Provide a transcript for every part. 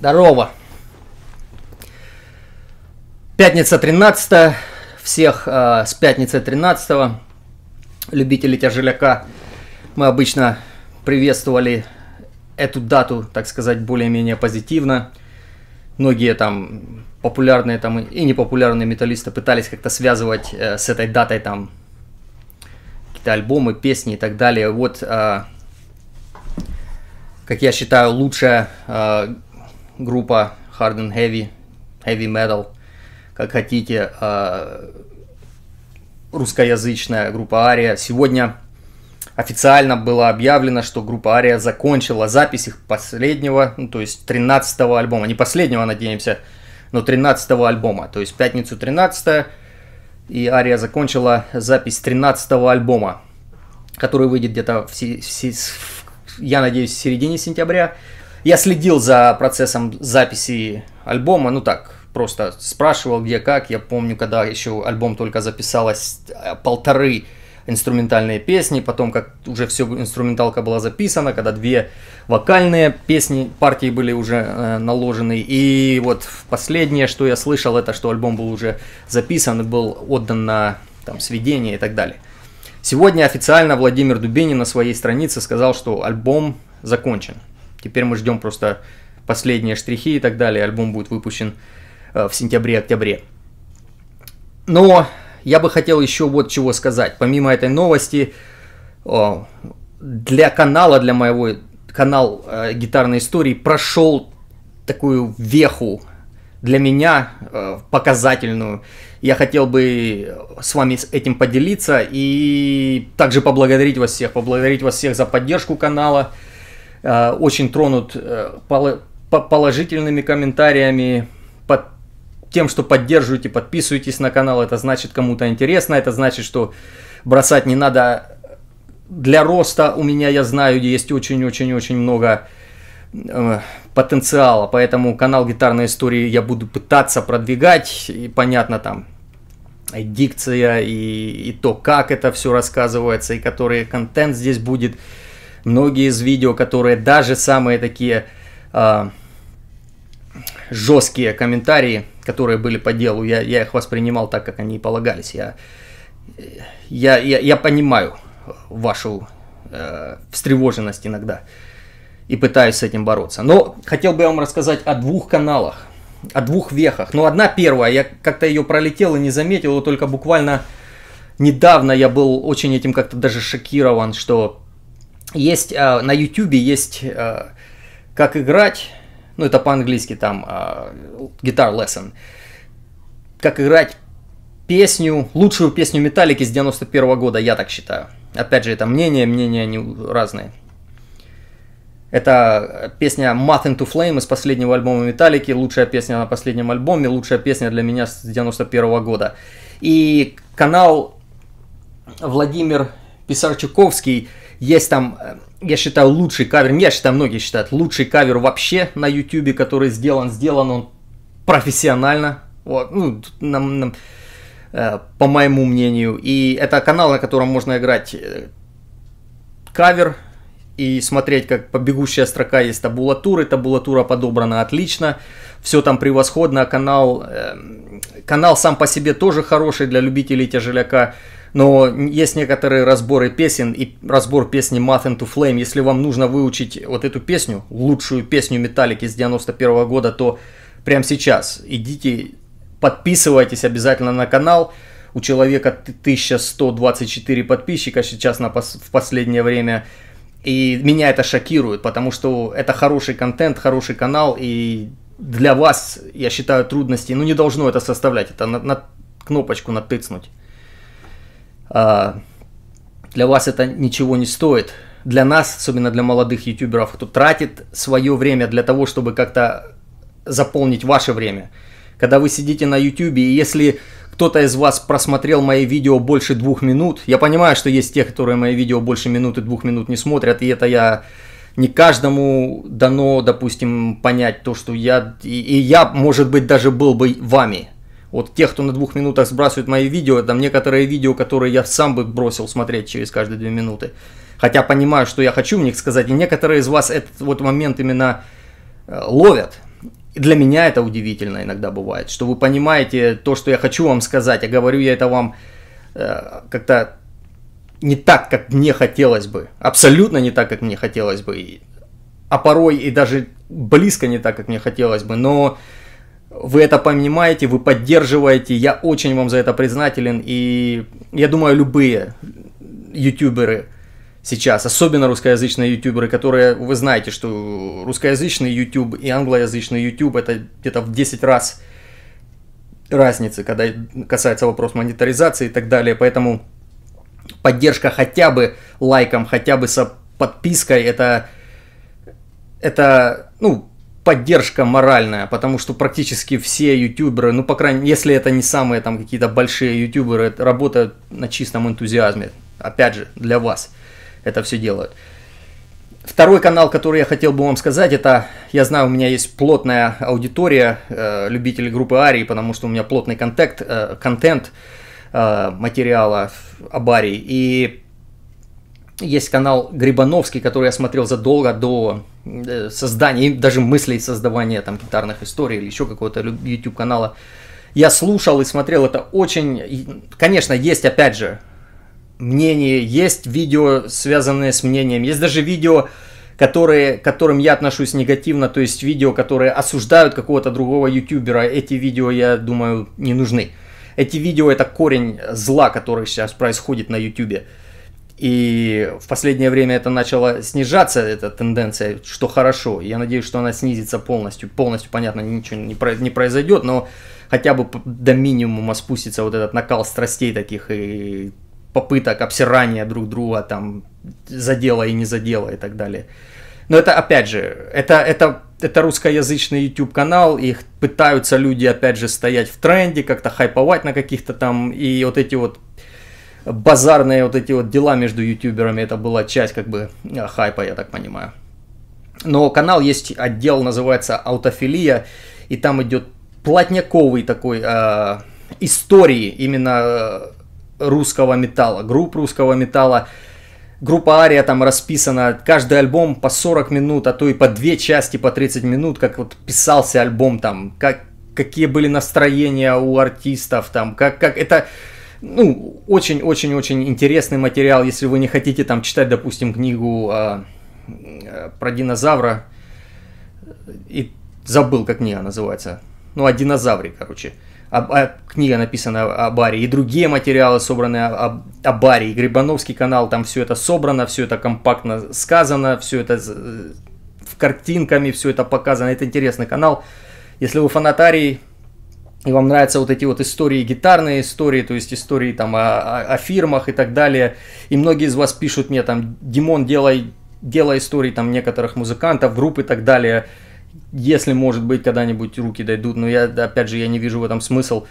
Здорово. Пятница 13 Всех э, с пятницы 13 -го. Любители тяжеляка. Мы обычно приветствовали эту дату, так сказать, более-менее позитивно. Многие там популярные там и непопулярные металлисты пытались как-то связывать э, с этой датой там какие-то альбомы, песни и так далее. Вот, э, как я считаю, лучшая э, группа Hard and Heavy, Heavy Metal, как хотите, а, русскоязычная группа Ария. Сегодня официально было объявлено, что группа Ария закончила запись их последнего, ну, то есть 13 альбома. Не последнего, надеемся, но 13 альбома. То есть пятницу 13 и Ария закончила запись 13 альбома, который выйдет где-то, в, в, в, я надеюсь, в середине сентября. Я следил за процессом записи альбома, ну так, просто спрашивал, где как. Я помню, когда еще альбом только записалось э, полторы инструментальные песни, потом как уже все инструменталка была записана, когда две вокальные песни, партии были уже э, наложены. И вот последнее, что я слышал, это что альбом был уже записан и был отдан на там, сведение и так далее. Сегодня официально Владимир Дубинин на своей странице сказал, что альбом закончен. Теперь мы ждем просто последние штрихи и так далее. Альбом будет выпущен э, в сентябре-октябре. Но я бы хотел еще вот чего сказать. Помимо этой новости, э, для канала, для моего канал э, гитарной истории прошел такую веху для меня показательную. Я хотел бы с вами этим поделиться и также поблагодарить вас всех, поблагодарить вас всех за поддержку канала, Э, очень тронут э, положительными комментариями, под тем, что поддерживаете, подписываетесь на канал. Это значит кому-то интересно, это значит, что бросать не надо. Для роста у меня, я знаю, есть очень-очень-очень много э, потенциала, поэтому канал гитарной истории я буду пытаться продвигать, и понятно там дикция, и, и то, как это все рассказывается, и который контент здесь будет. Многие из видео, которые даже самые такие а, жесткие комментарии, которые были по делу, я, я их воспринимал так, как они и полагались. Я, я, я, я понимаю вашу э, встревоженность иногда и пытаюсь с этим бороться. Но хотел бы я вам рассказать о двух каналах, о двух вехах. Ну одна первая, я как-то ее пролетел и не заметил, только буквально недавно я был очень этим как-то даже шокирован, что есть а, на YouTube есть а, как играть, ну это по-английски там а, guitar lesson, как играть песню, лучшую песню Металлики с 91 -го года, я так считаю. Опять же, это мнение, мнения они разные. Это песня Math into Flame из последнего альбома Металлики, лучшая песня на последнем альбоме, лучшая песня для меня с 91 -го года. И канал Владимир Писарчуковский есть там, э, я считаю, лучший кавер, я считаю, многие считают, лучший кавер вообще на YouTube, который сделан, сделан он профессионально, вот, ну, нам, нам, э, по моему мнению. И это канал, на котором можно играть э, кавер и смотреть, как побегущая строка есть табулатуры. Табулатура подобрана отлично, все там превосходно. А канал, канал сам по себе тоже хороший для любителей тяжеляка но есть некоторые разборы песен и разбор песни Math into Flame. Если вам нужно выучить вот эту песню, лучшую песню Металлики с 91 года, то прямо сейчас идите, подписывайтесь обязательно на канал. У человека 1124 подписчика сейчас на пос в последнее время. И меня это шокирует, потому что это хороший контент, хороший канал, и для вас, я считаю, трудности. ну не должно это составлять, это на, на кнопочку натыцнуть. А, для вас это ничего не стоит. Для нас, особенно для молодых ютуберов, кто тратит свое время для того, чтобы как-то заполнить ваше время. Когда вы сидите на ютубе. и если кто-то из вас просмотрел мои видео больше двух минут, я понимаю, что есть те, которые мои видео больше минуты, двух минут не смотрят, и это я не каждому дано, допустим, понять то, что я... И, и я, может быть, даже был бы вами. Вот тех, кто на двух минутах сбрасывает мои видео, там некоторые видео, которые я сам бы бросил смотреть через каждые две минуты. Хотя понимаю, что я хочу в них сказать, и некоторые из вас этот вот момент именно э, ловят. для меня это удивительно иногда бывает, что вы понимаете то, что я хочу вам сказать, а говорю я это вам э, как-то не так, как мне хотелось бы. Абсолютно не так, как мне хотелось бы. А порой и даже близко не так, как мне хотелось бы. Но вы это понимаете, вы поддерживаете, я очень вам за это признателен, и я думаю, любые ютуберы сейчас, особенно русскоязычные ютуберы, которые, вы знаете, что русскоязычный YouTube и англоязычный YouTube это где-то в 10 раз разницы, когда касается вопрос монетаризации и так далее, поэтому поддержка хотя бы лайком, хотя бы с подпиской, это, это, ну, поддержка моральная, потому что практически все ютуберы, ну, по крайней мере, если это не самые там какие-то большие ютуберы, работают на чистом энтузиазме. Опять же, для вас это все делают. Второй канал, который я хотел бы вам сказать, это, я знаю, у меня есть плотная аудитория, э, любители группы Арии, потому что у меня плотный контент, э, контент э, материала об Арии. И есть канал Грибановский, который я смотрел задолго до э, создания, и даже мыслей создавания там гитарных историй или еще какого-то YouTube канала. Я слушал и смотрел это очень... Конечно, есть, опять же, мнение, есть видео, связанные с мнением, есть даже видео, которые, которым я отношусь негативно, то есть видео, которые осуждают какого-то другого ютубера, эти видео, я думаю, не нужны. Эти видео это корень зла, который сейчас происходит на ютубе. И в последнее время это начало снижаться, эта тенденция, что хорошо. Я надеюсь, что она снизится полностью. Полностью, понятно, ничего не, произойдет, но хотя бы до минимума спустится вот этот накал страстей таких и попыток обсирания друг друга, там, задела и не задела и так далее. Но это, опять же, это, это, это русскоязычный YouTube канал, их пытаются люди, опять же, стоять в тренде, как-то хайповать на каких-то там, и вот эти вот базарные вот эти вот дела между ютуберами, это была часть как бы э, хайпа, я так понимаю. Но канал есть отдел, называется «Аутофилия», и там идет плотняковый такой э, истории именно э, русского металла, групп русского металла. Группа Ария там расписана, каждый альбом по 40 минут, а то и по две части по 30 минут, как вот писался альбом там, как, какие были настроения у артистов там, как, как это ну, очень-очень-очень интересный материал, если вы не хотите там читать, допустим, книгу а, э, про динозавра, и забыл, как книга называется, ну, о динозавре, короче. А, а, книга написана о баре, и другие материалы собраны о, о, о баре, и Грибановский канал, там все это собрано, все это компактно сказано, все это э, в картинками, все это показано, это интересный канал. Если вы фанатарий, и вам нравятся вот эти вот истории, гитарные истории, то есть истории там о, о, фирмах и так далее, и многие из вас пишут мне там, Димон, делай, делай истории там некоторых музыкантов, групп и так далее, если, может быть, когда-нибудь руки дойдут, но я, опять же, я не вижу в этом смысл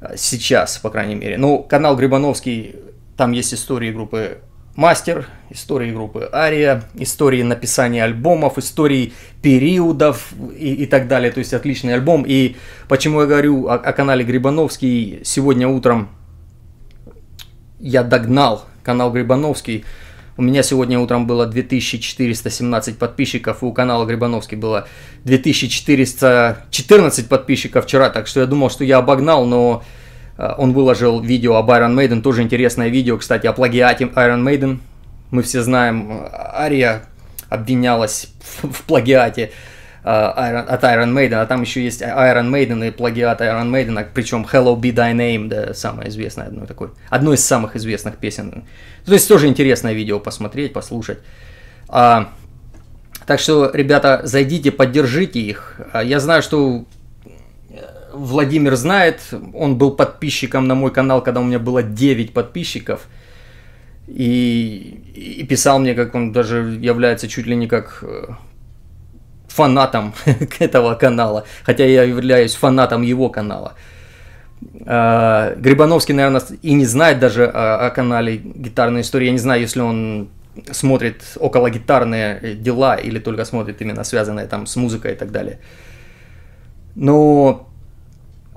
э, сейчас, по крайней мере. Ну, канал Грибановский, там есть истории группы мастер, истории группы Ария, истории написания альбомов, истории периодов и, и так далее. То есть отличный альбом. И почему я говорю о, о канале Грибановский, сегодня утром я догнал канал Грибановский. У меня сегодня утром было 2417 подписчиков, и у канала Грибановский было 2414 подписчиков вчера, так что я думал, что я обогнал, но Э, он выложил видео об Iron Maiden, тоже интересное видео, кстати, о плагиате Iron Maiden. Мы все знаем, э, Ария обвинялась в плагиате э, от Iron Maiden, а там еще есть Iron Maiden и плагиат Iron Maiden, а причем Hello Be Thy Name, да, самое известное одно такое, одно из самых известных песен. То есть тоже интересное видео посмотреть, послушать. А, так что, ребята, зайдите, поддержите их. А я знаю, что Владимир знает, он был подписчиком на мой канал, когда у меня было 9 подписчиков. И, и писал мне, как он даже является чуть ли не как э, фанатом этого канала, хотя я являюсь фанатом его канала. А, Грибановский, наверное, и не знает даже о, о канале гитарной истории. Я не знаю, если он смотрит около гитарные дела или только смотрит именно связанные там с музыкой и так далее. Но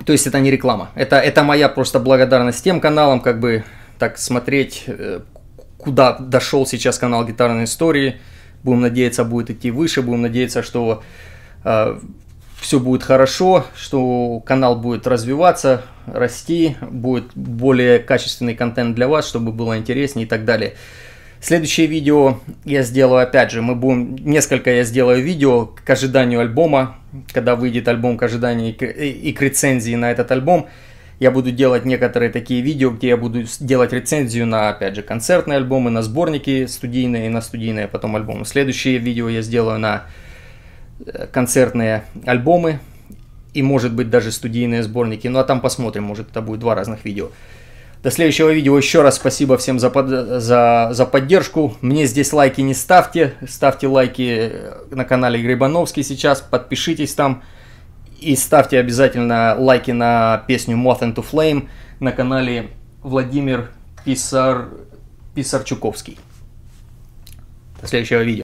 то есть это не реклама. Это, это моя просто благодарность тем каналам, как бы так смотреть, э, куда дошел сейчас канал гитарной истории. Будем надеяться, будет идти выше, будем надеяться, что э, все будет хорошо, что канал будет развиваться, расти, будет более качественный контент для вас, чтобы было интереснее и так далее. Следующее видео я сделаю, опять же, мы будем, несколько я сделаю видео к ожиданию альбома, когда выйдет альбом к ожиданию и к рецензии на этот альбом. Я буду делать некоторые такие видео, где я буду делать рецензию на, опять же, концертные альбомы, на сборники студийные и на студийные потом альбомы. Следующее видео я сделаю на э, концертные альбомы и, может быть, даже студийные сборники. Ну, а там посмотрим, может, это будет два разных видео. До следующего видео. Еще раз спасибо всем за, под... за... за поддержку. Мне здесь лайки не ставьте. Ставьте лайки на канале Грибановский сейчас. Подпишитесь там. И ставьте обязательно лайки на песню Moth into Flame на канале Владимир Писар... Писарчуковский. До следующего видео.